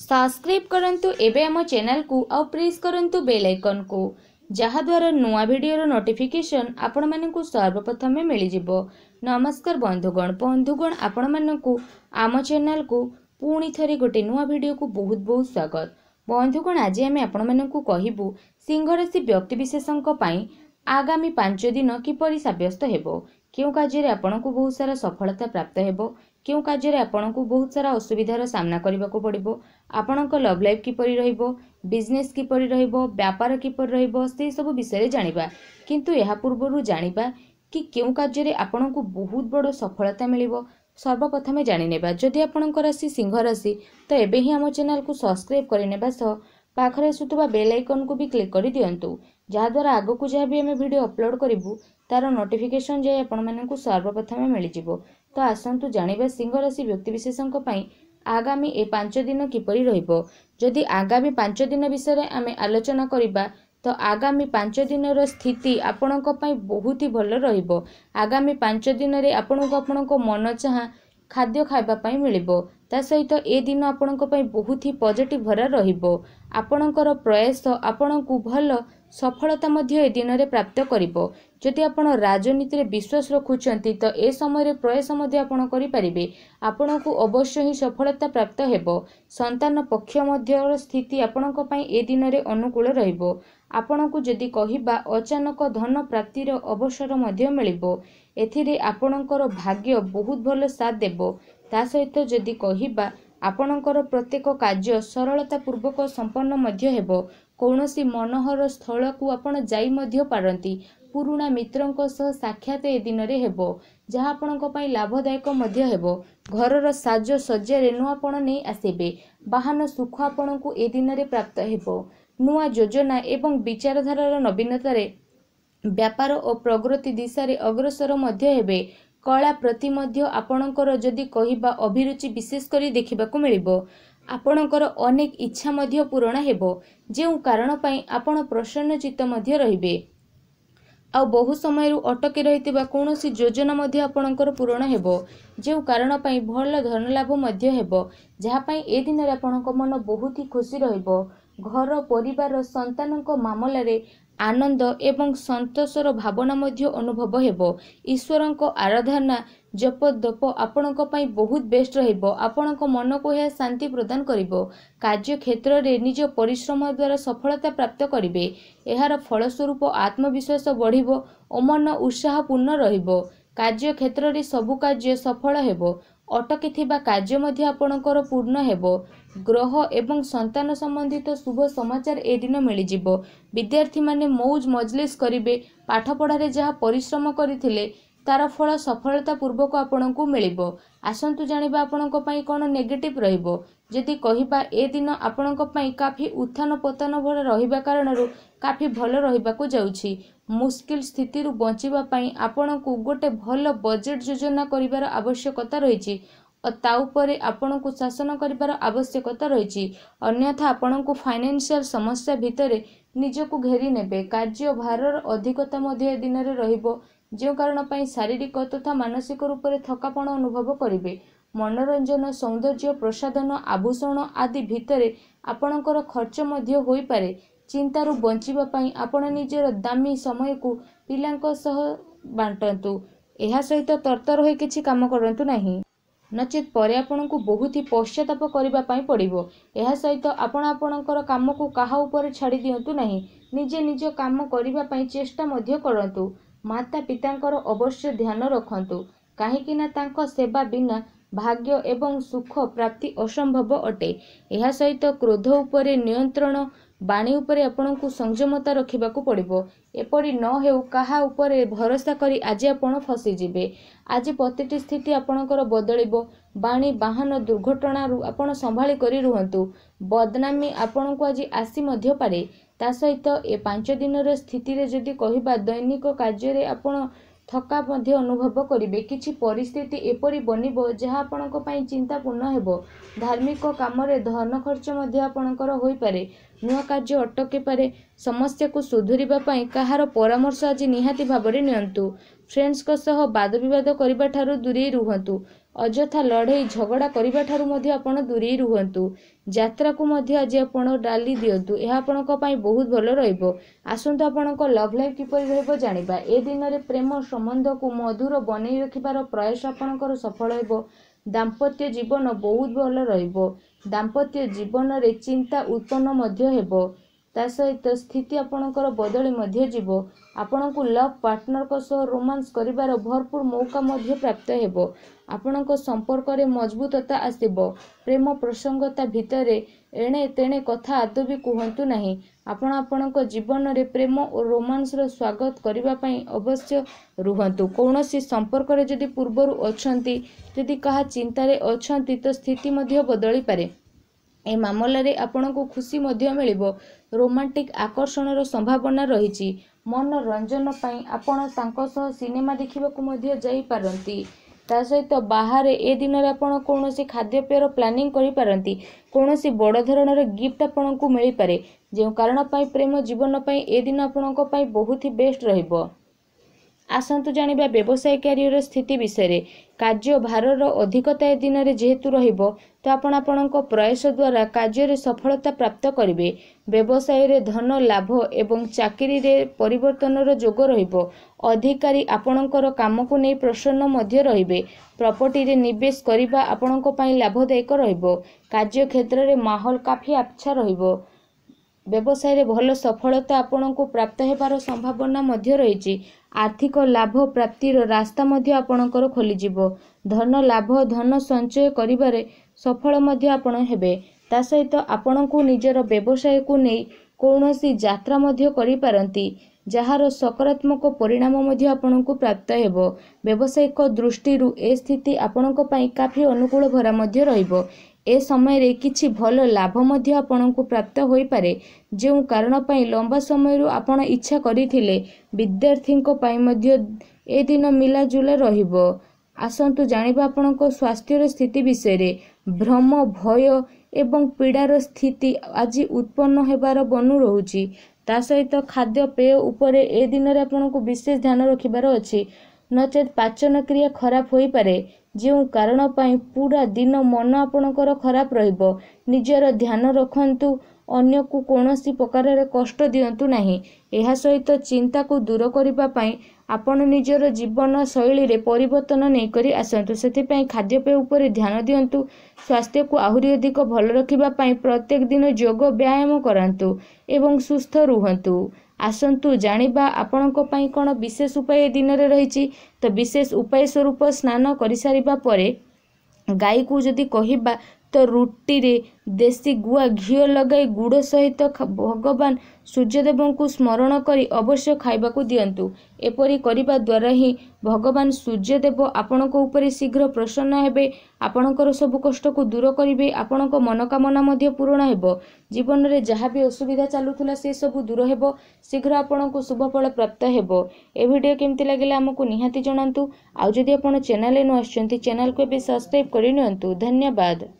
subscribe କରନ୍ତୁ ଏବେ ଆମ ଚ୍ୟାନେଲକୁ ଆଉ ପ୍ରେସ୍ କରନ୍ତୁ ବେଲ୍ ଆଇକନ୍କୁ ଯାହାଦ୍ୱାରା ନୂଆ ଭିଡ଼ିଓର ନୋଟିଫିକେସନ୍ ଆପଣମାନଙ୍କୁ ସର୍ବପ୍ରଥମେ ମିଳିଯିବ ନମସ୍କାର ବନ୍ଧୁଗଣ ବନ୍ଧୁଗଣ ଆପଣମାନଙ୍କୁ ଆମ ଚ୍ୟାନେଲକୁ ପୁଣି ଥରେ ଗୋଟେ ନୂଆ ଭିଡ଼ିଓକୁ ବହୁତ ବହୁତ ସ୍ୱାଗତ ବନ୍ଧୁଗଣ ଆଜି ଆମେ ଆପଣମାନଙ୍କୁ କହିବୁ ସିଂହରାଶି ବ୍ୟକ୍ତିବିଶେଷଙ୍କ ପାଇଁ ଆଗାମୀ ପାଞ୍ଚ ଦିନ କିପରି ସାବ୍ୟସ୍ତ ହେବ କେଉଁ କାର୍ଯ୍ୟରେ ଆପଣଙ୍କୁ ବହୁତ ସାରା ସଫଳତା ପ୍ରାପ୍ତ ହେବ କେଉଁ କାର୍ଯ୍ୟରେ ଆପଣଙ୍କୁ ବହୁତ ସାରା ଅସୁବିଧାର ସାମ୍ନା କରିବାକୁ ପଡ଼ିବ ଆପଣଙ୍କ ଲଭ୍ ଲାଇଫ୍ କିପରି ରହିବ ବିଜନେସ୍ କିପରି ରହିବ ବ୍ୟାପାର କିପରି ରହିବ ସେସବୁ ବିଷୟରେ ଜାଣିବା କିନ୍ତୁ ଏହା ପୂର୍ବରୁ ଜାଣିବା କି କେଉଁ କାର୍ଯ୍ୟରେ ଆପଣଙ୍କୁ ବହୁତ ବଡ଼ ସଫଳତା ମିଳିବ ସର୍ବପ୍ରଥମେ ଜାଣିନେବା ଯଦି ଆପଣଙ୍କ ରାଶି ସିଂହ ରାଶି ତ ଏବେ ହିଁ ଆମ ଚ୍ୟାନେଲକୁ ସବସ୍କ୍ରାଇବ୍ କରିନେବା ସହ ପାଖରେ ଆସୁଥିବା ବେଲ୍ ଆଇକନ୍କୁ ବି କ୍ଲିକ୍ କରିଦିଅନ୍ତୁ ଯାହାଦ୍ୱାରା ଆଗକୁ ଯାହା ବି ଆମେ ଭିଡ଼ିଓ ଅପଲୋଡ଼ କରିବୁ ତାର ନୋଟିଫିକେସନ୍ ଯାଇ ଆପଣମାନଙ୍କୁ ସର୍ବପ୍ରଥମେ ମିଳିଯିବ ତ ଆସନ୍ତୁ ଜାଣିବା ସିଂହ ରାଶି ବ୍ୟକ୍ତିବିଶେଷଙ୍କ ପାଇଁ ଆଗାମୀ ଏ ପାଞ୍ଚ ଦିନ କିପରି ରହିବ ଯଦି ଆଗାମୀ ପାଞ୍ଚ ଦିନ ବିଷୟରେ ଆମେ ଆଲୋଚନା କରିବା ତ ଆଗାମୀ ପାଞ୍ଚ ଦିନର ସ୍ଥିତି ଆପଣଙ୍କ ପାଇଁ ବହୁତ ହି ଭଲ ରହିବ ଆଗାମୀ ପାଞ୍ଚ ଦିନରେ ଆପଣଙ୍କୁ ଆପଣଙ୍କ ମନ ଚାହାଁ ଖାଦ୍ୟ ଖାଇବା ପାଇଁ ମିଳିବ ତା ସହିତ ଏ ଦିନ ଆପଣଙ୍କ ପାଇଁ ବହୁତ ହି ପଜିଟିଭ୍ ଭରା ରହିବ ଆପଣଙ୍କର ପ୍ରୟାସ ଆପଣଙ୍କୁ ଭଲ ସଫଳତା ମଧ୍ୟ ଏ ଦିନରେ ପ୍ରାପ୍ତ କରିବ ଯଦି ଆପଣ ରାଜନୀତିରେ ବିଶ୍ୱାସ ରଖୁଛନ୍ତି ତ ଏ ସମୟରେ ପ୍ରୟାସ ମଧ୍ୟ ଆପଣ କରିପାରିବେ ଆପଣଙ୍କୁ ଅବଶ୍ୟ ହିଁ ସଫଳତା ପ୍ରାପ୍ତ ହେବ ସନ୍ତାନ ପକ୍ଷ ମଧ୍ୟର ସ୍ଥିତି ଆପଣଙ୍କ ପାଇଁ ଏ ଦିନରେ ଅନୁକୂଳ ରହିବ ଆପଣଙ୍କୁ ଯଦି କହିବା ଅଚାନକ ଧନ ପ୍ରାପ୍ତିର ଅବସର ମଧ୍ୟ ମିଳିବ ଏଥିରେ ଆପଣଙ୍କର ଭାଗ୍ୟ ବହୁତ ଭଲ ସାଥ ଦେବ ତା ସହିତ ଯଦି କହିବା ଆପଣଙ୍କର ପ୍ରତ୍ୟେକ କାର୍ଯ୍ୟ ସରଳତା ପୂର୍ବକ ସମ୍ପନ୍ନ ମଧ୍ୟ ହେବ କୌଣସି ମନୋହର ସ୍ଥଳକୁ ଆପଣ ଯାଇ ମଧ୍ୟ ପାରନ୍ତି ପୁରୁଣା ମିତ୍ରଙ୍କ ସହ ସାକ୍ଷାତ ଏ ଦିନରେ ହେବ ଯାହା ଆପଣଙ୍କ ପାଇଁ ଲାଭଦାୟକ ମଧ୍ୟ ହେବ ଘରର ସାଜସଜ୍ଜାରେ ନୂଆପଣ ନେଇ ଆସିବେ ବାହନ ସୁଖ ଆପଣଙ୍କୁ ଏ ଦିନରେ ପ୍ରାପ୍ତ ହେବ ନୂଆ ଯୋଜନା ଏବଂ ବିଚାରଧାରାର ନବୀନତାରେ ବ୍ୟାପାର ଓ ପ୍ରଗତି ଦିଶାରେ ଅଗ୍ରସର ମଧ୍ୟ ହେବେ କଳା ପ୍ରତି ମଧ୍ୟ ଆପଣଙ୍କର ଯଦି କହିବା ଅଭିରୁଚି ବିଶେଷ କରି ଦେଖିବାକୁ ମିଳିବ ଆପଣଙ୍କର ଅନେକ ଇଚ୍ଛା ମଧ୍ୟ ପୂରଣ ହେବ ଯେଉଁ କାରଣ ପାଇଁ ଆପଣ ପ୍ରସନ୍ନଚିତ ମଧ୍ୟ ରହିବେ ଆଉ ବହୁ ସମୟରୁ ଅଟକି ରହିଥିବା କୌଣସି ଯୋଜନା ମଧ୍ୟ ଆପଣଙ୍କର ପୂରଣ ହେବ ଯେଉଁ କାରଣ ପାଇଁ ଭଲ ଧନଲାଭ ମଧ୍ୟ ହେବ ଯାହା ପାଇଁ ଏ ଦିନରେ ଆପଣଙ୍କ ମନ ବହୁତ ହି ଖୁସି ରହିବ ଘର ପରିବାର ସନ୍ତାନଙ୍କ ମାମଲାରେ ଆନନ୍ଦ ଏବଂ ସନ୍ତୋଷର ଭାବନା ମଧ୍ୟ ଅନୁଭବ ହେବ ଈଶ୍ୱରଙ୍କ ଆରାଧନା ଜପ ଦପ ଆପଣଙ୍କ ପାଇଁ ବହୁତ ବେଷ୍ଟ ରହିବ ଆପଣଙ୍କ ମନକୁ ଏହା ଶାନ୍ତି ପ୍ରଦାନ କରିବ କାର୍ଯ୍ୟକ୍ଷେତ୍ରରେ ନିଜ ପରିଶ୍ରମ ଦ୍ୱାରା ସଫଳତା ପ୍ରାପ୍ତ କରିବେ ଏହାର ଫଳସ୍ୱରୂପ ଆତ୍ମବିଶ୍ୱାସ ବଢ଼ିବ ଓ ମନ ଉତ୍ସାହପୂର୍ଣ୍ଣ ରହିବ କାର୍ଯ୍ୟକ୍ଷେତ୍ରରେ ସବୁ କାର୍ଯ୍ୟ ସଫଳ ହେବ ଅଟକିଥିବା କାର୍ଯ୍ୟ ମଧ୍ୟ ଆପଣଙ୍କର ପୂର୍ଣ୍ଣ ହେବ ଗ୍ରହ ଏବଂ ସନ୍ତାନ ସମ୍ବନ୍ଧିତ ଶୁଭ ସମାଚାର ଏ ଦିନ ମିଳିଯିବ ବିଦ୍ୟାର୍ଥୀମାନେ ମଉଜ ମଜଲିସ୍ କରିବେ ପାଠପଢ଼ାରେ ଯାହା ପରିଶ୍ରମ କରିଥିଲେ ତାର ଫଳ ସଫଳତା ପୂର୍ବକ ଆପଣଙ୍କୁ ମିଳିବ ଆସନ୍ତୁ ଜାଣିବା ଆପଣଙ୍କ ପାଇଁ କ'ଣ ନେଗେଟିଭ୍ ରହିବ ଯଦି କହିବା ଏ ଦିନ ଆପଣଙ୍କ ପାଇଁ କାଫି ଉତ୍ଥାନ ପତନ ଭଳି ରହିବା କାରଣରୁ କାଫି ଭଲ ରହିବାକୁ ଯାଉଛି ମୁସ୍କିଲ ସ୍ଥିତିରୁ ବଞ୍ଚିବା ପାଇଁ ଆପଣଙ୍କୁ ଗୋଟେ ଭଲ ବଜେଟ୍ ଯୋଜନା କରିବାର ଆବଶ୍ୟକତା ରହିଛି ଓ ତା ଉପରେ ଆପଣଙ୍କୁ ଶାସନ କରିବାର ଆବଶ୍ୟକତା ରହିଛି ଅନ୍ୟଥା ଆପଣଙ୍କୁ ଫାଇନାନ୍ସିଆଲ୍ ସମସ୍ୟା ଭିତରେ ନିଜକୁ ଘେରି ନେବେ କାର୍ଯ୍ୟ ଭାରର ଅଧିକତା ମଧ୍ୟ ଏ ଦିନରେ ରହିବ ଯେଉଁ କାରଣ ପାଇଁ ଶାରୀରିକ ତଥା ମାନସିକ ରୂପରେ ଥକାପଣ ଅନୁଭବ କରିବେ ମନୋରଞ୍ଜନ ସୌନ୍ଦର୍ଯ୍ୟ ପ୍ରସାଧନ ଆଭୂଷଣ ଆଦି ଭିତରେ ଆପଣଙ୍କର ଖର୍ଚ୍ଚ ମଧ୍ୟ ହୋଇପାରେ ଚିନ୍ତାରୁ ବଞ୍ଚିବା ପାଇଁ ଆପଣ ନିଜର ଦାମୀ ସମୟକୁ ପିଲାଙ୍କ ସହ ବାଣ୍ଟନ୍ତୁ ଏହା ସହିତ ତର୍ତ୍ତର ହୋଇ କିଛି କାମ କରନ୍ତୁ ନାହିଁ ନଚେତ୍ ପରେ ଆପଣଙ୍କୁ ବହୁତ ହି ପଶ୍ଚାତାପ କରିବା ପାଇଁ ପଡ଼ିବ ଏହା ସହିତ ଆପଣ ଆପଣଙ୍କର କାମକୁ କାହା ଉପରେ ଛାଡ଼ି ଦିଅନ୍ତୁ ନାହିଁ ନିଜେ ନିଜ କାମ କରିବା ପାଇଁ ଚେଷ୍ଟା ମଧ୍ୟ କରନ୍ତୁ ମାତା ପିତାଙ୍କର ଅବଶ୍ୟ ଧ୍ୟାନ ରଖନ୍ତୁ କାହିଁକିନା ତାଙ୍କ ସେବା ବିନା ଭାଗ୍ୟ ଏବଂ ସୁଖ ପ୍ରାପ୍ତି ଅସମ୍ଭବ ଅଟେ ଏହା ସହିତ କ୍ରୋଧ ଉପରେ ନିୟନ୍ତ୍ରଣ ବାଣୀ ଉପରେ ଆପଣଙ୍କୁ ସଂଯମତା ରଖିବାକୁ ପଡ଼ିବ ଏପରି ନ ହେଉ କାହା ଉପରେ ଭରସା କରି ଆଜି ଆପଣ ଫସିଯିବେ ଆଜି ପ୍ରତିଟି ସ୍ଥିତି ଆପଣଙ୍କର ବଦଳିବ ବାଣୀ ବାହନ ଦୁର୍ଘଟଣାରୁ ଆପଣ ସମ୍ଭାଳି କରି ରୁହନ୍ତୁ ବଦନାମୀ ଆପଣଙ୍କୁ ଆଜି ଆସି ମଧ୍ୟ ପାରେ ତା ସହିତ ଏ ପାଞ୍ଚ ଦିନର ସ୍ଥିତିରେ ଯଦି କହିବା ଦୈନିକ କାର୍ଯ୍ୟରେ ଆପଣ ଥକା ମଧ୍ୟ ଅନୁଭବ କରିବେ କିଛି ପରିସ୍ଥିତି ଏପରି ବନିବ ଯାହା ଆପଣଙ୍କ ପାଇଁ ଚିନ୍ତାପୂର୍ଣ୍ଣ ହେବ ଧାର୍ମିକ କାମରେ ଧନ ଖର୍ଚ୍ଚ ମଧ୍ୟ ଆପଣଙ୍କର ହୋଇପାରେ ନୂଆ କାର୍ଯ୍ୟ ଅଟକିପାରେ ସମସ୍ୟାକୁ ସୁଧୁରିବା ପାଇଁ କାହାର ପରାମର୍ଶ ଆଜି ନିହାତି ଭାବରେ ନିଅନ୍ତୁ ଫ୍ରେଣ୍ଡସ୍ଙ୍କ ସହ ବାଦ ବିବାଦ କରିବା ଠାରୁ ଦୂରେଇ ରୁହନ୍ତୁ ଅଯଥା ଲଢ଼େଇ ଝଗଡ଼ା କରିବା ଠାରୁ ମଧ୍ୟ ଆପଣ ଦୂରେଇ ରୁହନ୍ତୁ ଯାତ୍ରାକୁ ମଧ୍ୟ ଆଜି ଆପଣ ଡାଲି ଦିଅନ୍ତୁ ଏହା ଆପଣଙ୍କ ପାଇଁ ବହୁତ ଭଲ ରହିବ ଆସନ୍ତୁ ଆପଣଙ୍କ ଲଭ୍ ଲାଇଫ୍ କିପରି ରହିବ ଜାଣିବା ଏ ଦିନରେ ପ୍ରେମ ସମ୍ବନ୍ଧକୁ ମଧୁର ବନେଇ ରଖିବାର ପ୍ରୟାସ ଆପଣଙ୍କର ସଫଳ ହେବ ଦାମ୍ପତ୍ୟ ଜୀବନ ବହୁତ ଭଲ ରହିବ ଦାମ୍ପତ୍ୟ ଜୀବନରେ ଚିନ୍ତା ଉତ୍ପନ୍ନ ମଧ୍ୟ ହେବ ତା ସହିତ ସ୍ଥିତି ଆପଣଙ୍କର ବଦଳି ମଧ୍ୟ ଯିବ ଆପଣଙ୍କୁ ଲଭ୍ ପାର୍ଟନରଙ୍କ ସହ ରୋମାନ୍ସ କରିବାର ଭରପୁର ମୌକା ମଧ୍ୟ ପ୍ରାପ୍ତ ହେବ ଆପଣଙ୍କ ସମ୍ପର୍କରେ ମଜବୁତତା ଆସିବ ପ୍ରେମ ପ୍ରସଙ୍ଗତା ଭିତରେ ଏଣେ ତେଣେ କଥା ଆଦୌ ବି କୁହନ୍ତୁ ନାହିଁ ଆପଣ ଆପଣଙ୍କ ଜୀବନରେ ପ୍ରେମ ଓ ରୋମାନ୍ସର ସ୍ୱାଗତ କରିବା ପାଇଁ ଅବଶ୍ୟ ରୁହନ୍ତୁ କୌଣସି ସମ୍ପର୍କରେ ଯଦି ପୂର୍ବରୁ ଅଛନ୍ତି ଯଦି କାହା ଚିନ୍ତାରେ ଅଛନ୍ତି ତ ସ୍ଥିତି ମଧ୍ୟ ବଦଳିପାରେ ଏ ମାମଲାରେ ଆପଣଙ୍କୁ ଖୁସି ମଧ୍ୟ ମିଳିବ ରୋମାଣ୍ଟିକ୍ ଆକର୍ଷଣର ସମ୍ଭାବନା ରହିଛି ମନୋରଞ୍ଜନ ପାଇଁ ଆପଣ ତାଙ୍କ ସହ ସିନେମା ଦେଖିବାକୁ ମଧ୍ୟ ଯାଇପାରନ୍ତି ତା ସହିତ ବାହାରେ ଏ ଦିନରେ ଆପଣ କୌଣସି ଖାଦ୍ୟପେୟର ପ୍ଲାନିଂ କରିପାରନ୍ତି କୌଣସି ବଡ଼ ଧରଣର ଗିଫ୍ଟ ଆପଣଙ୍କୁ ମିଳିପାରେ ଯେଉଁ କାରଣ ପାଇଁ ପ୍ରେମ ଜୀବନ ପାଇଁ ଏ ଦିନ ଆପଣଙ୍କ ପାଇଁ ବହୁତ ହି ବେଷ୍ଟ ରହିବ ଆସନ୍ତୁ ଜାଣିବା ବ୍ୟବସାୟ କ୍ୟାରିୟର ସ୍ଥିତି ବିଷୟରେ କାର୍ଯ୍ୟଭାରର ଅଧିକତା ଏ ଦିନରେ ଯେହେତୁ ରହିବ ତ ଆପଣ ଆପଣଙ୍କ ପ୍ରୟାସ ଦ୍ୱାରା କାର୍ଯ୍ୟରେ ସଫଳତା ପ୍ରାପ୍ତ କରିବେ ବ୍ୟବସାୟରେ ଧନ ଲାଭ ଏବଂ ଚାକିରିରେ ପରିବର୍ତ୍ତନର ଯୋଗ ରହିବ ଅଧିକାରୀ ଆପଣଙ୍କର କାମକୁ ନେଇ ପ୍ରସନ୍ନ ମଧ୍ୟ ରହିବେ ପ୍ରପର୍ଟିରେ ନିବେଶ କରିବା ଆପଣଙ୍କ ପାଇଁ ଲାଭଦାୟକ ରହିବ କାର୍ଯ୍ୟକ୍ଷେତ୍ରରେ ମାହୋଲ କାଫି ଆବଛା ରହିବ ବ୍ୟବସାୟରେ ଭଲ ସଫଳତା ଆପଣଙ୍କୁ ପ୍ରାପ୍ତ ହେବାର ସମ୍ଭାବନା ମଧ୍ୟ ରହିଛି ଆର୍ଥିକ ଲାଭ ପ୍ରାପ୍ତିର ରାସ୍ତା ମଧ୍ୟ ଆପଣଙ୍କର ଖୋଲିଯିବ ଧନ ଲାଭ ଧନ ସଞ୍ଚୟ କରିବାରେ ସଫଳ ମଧ୍ୟ ଆପଣ ହେବେ ତା ସହିତ ଆପଣଙ୍କୁ ନିଜର ବ୍ୟବସାୟକୁ ନେଇ କୌଣସି ଯାତ୍ରା ମଧ୍ୟ କରିପାରନ୍ତି ଯାହାର ସକାରାତ୍ମକ ପରିଣାମ ମଧ୍ୟ ଆପଣଙ୍କୁ ପ୍ରାପ୍ତ ହେବ ବ୍ୟବସାୟିକ ଦୃଷ୍ଟିରୁ ଏ ସ୍ଥିତି ଆପଣଙ୍କ ପାଇଁ କାଫି ଅନୁକୂଳ ଭରା ମଧ୍ୟ ରହିବ ଏ ସମୟରେ କିଛି ଭଲ ଲାଭ ମଧ୍ୟ ଆପଣଙ୍କୁ ପ୍ରାପ୍ତ ହୋଇପାରେ ଯେଉଁ କାରଣ ପାଇଁ ଲମ୍ବା ସମୟରୁ ଆପଣ ଇଚ୍ଛା କରିଥିଲେ ବିଦ୍ୟାର୍ଥୀଙ୍କ ପାଇଁ ମଧ୍ୟ ଏ ଦିନ ମିଲାଜୁଲା ରହିବ ଆସନ୍ତୁ ଜାଣିବା ଆପଣଙ୍କ ସ୍ୱାସ୍ଥ୍ୟର ସ୍ଥିତି ବିଷୟରେ ଭ୍ରମ ଭୟ ଏବଂ ପୀଡ଼ାର ସ୍ଥିତି ଆଜି ଉତ୍ପନ୍ନ ହେବାର ବନୁ ରହୁଛି ତା ସହିତ ଖାଦ୍ୟପେୟ ଉପରେ ଏ ଦିନରେ ଆପଣଙ୍କୁ ବିଶେଷ ଧ୍ୟାନ ରଖିବାର ଅଛି ନଚେତ୍ ପାଚନ କ୍ରିୟା ଖରାପ ହୋଇପାରେ ଯେଉଁ କାରଣ ପାଇଁ ପୁରା ଦିନ ମନ ଆପଣଙ୍କର ଖରାପ ରହିବ ନିଜର ଧ୍ୟାନ ରଖନ୍ତୁ ଅନ୍ୟକୁ କୌଣସି ପ୍ରକାରରେ କଷ୍ଟ ଦିଅନ୍ତୁ ନାହିଁ ଏହା ସହିତ ଚିନ୍ତାକୁ ଦୂର କରିବା ପାଇଁ ଆପଣ ନିଜର ଜୀବନ ଶୈଳୀରେ ପରିବର୍ତ୍ତନ ନେଇକରି ଆସନ୍ତୁ ସେଥିପାଇଁ ଖାଦ୍ୟପେୟ ଉପରେ ଧ୍ୟାନ ଦିଅନ୍ତୁ ସ୍ୱାସ୍ଥ୍ୟକୁ ଆହୁରି ଅଧିକ ଭଲ ରଖିବା ପାଇଁ ପ୍ରତ୍ୟେକ ଦିନ ଯୋଗ ବ୍ୟାୟାମ କରାନ୍ତୁ ଏବଂ ସୁସ୍ଥ ରୁହନ୍ତୁ ଆସନ୍ତୁ ଜାଣିବା ଆପଣଙ୍କ ପାଇଁ କ'ଣ ବିଶେଷ ଉପାୟ ଏ ଦିନରେ ରହିଛି ତ ବିଶେଷ ଉପାୟ ସ୍ୱରୂପ ସ୍ନାନ କରିସାରିବା ପରେ ଗାଈକୁ ଯଦି କହିବା ତ ରୁଟିରେ ଦେଶୀ ଗୁଆ ଘିଅ ଲଗାଇ ଗୁଡ଼ ସହିତ ଭଗବାନ ସୂର୍ଯ୍ୟଦେବଙ୍କୁ ସ୍ମରଣ କରି ଅବଶ୍ୟ ଖାଇବାକୁ ଦିଅନ୍ତୁ ଏପରି କରିବା ଦ୍ୱାରା ହିଁ ଭଗବାନ ସୂର୍ଯ୍ୟଦେବ ଆପଣଙ୍କ ଉପରେ ଶୀଘ୍ର ପ୍ରସନ୍ନ ହେବେ ଆପଣଙ୍କର ସବୁ କଷ୍ଟକୁ ଦୂର କରିବେ ଆପଣଙ୍କ ମନୋକାମନା ମଧ୍ୟ ପୂରଣ ହେବ ଜୀବନରେ ଯାହା ବି ଅସୁବିଧା ଚାଲୁଥିଲା ସେସବୁ ଦୂର ହେବ ଶୀଘ୍ର ଆପଣଙ୍କୁ ଶୁଭଫଳ ପ୍ରାପ୍ତ ହେବ ଏ ଭିଡ଼ିଓ କେମିତି ଲାଗିଲା ଆମକୁ ନିହାତି ଜଣାନ୍ତୁ ଆଉ ଯଦି ଆପଣ ଚ୍ୟାନେଲରେ ନ ଆସିଛନ୍ତି ଚ୍ୟାନେଲକୁ ଏବେ ସବସ୍କ୍ରାଇବ୍ କରି ନିଅନ୍ତୁ ଧନ୍ୟବାଦ